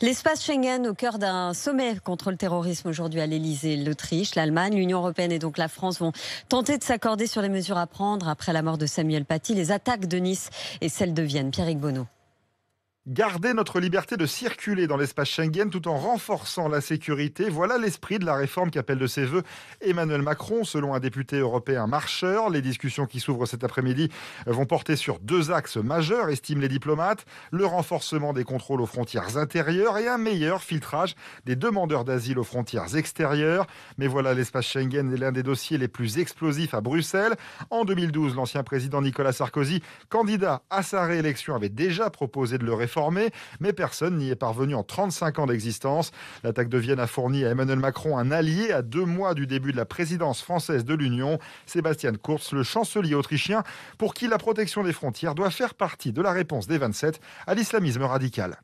L'espace Schengen au cœur d'un sommet contre le terrorisme aujourd'hui à l'Elysée. L'Autriche, l'Allemagne, l'Union européenne et donc la France vont tenter de s'accorder sur les mesures à prendre après la mort de Samuel Paty, les attaques de Nice et celles de Vienne. Pierrick Bonneau. Garder notre liberté de circuler dans l'espace Schengen tout en renforçant la sécurité, voilà l'esprit de la réforme qu'appelle de ses voeux Emmanuel Macron, selon un député européen marcheur. Les discussions qui s'ouvrent cet après-midi vont porter sur deux axes majeurs, estiment les diplomates, le renforcement des contrôles aux frontières intérieures et un meilleur filtrage des demandeurs d'asile aux frontières extérieures. Mais voilà, l'espace Schengen est l'un des dossiers les plus explosifs à Bruxelles. En 2012, l'ancien président Nicolas Sarkozy, candidat à sa réélection, avait déjà proposé de le réformer mais personne n'y est parvenu en 35 ans d'existence. L'attaque de Vienne a fourni à Emmanuel Macron un allié à deux mois du début de la présidence française de l'Union, Sébastien Kurz, le chancelier autrichien, pour qui la protection des frontières doit faire partie de la réponse des 27 à l'islamisme radical.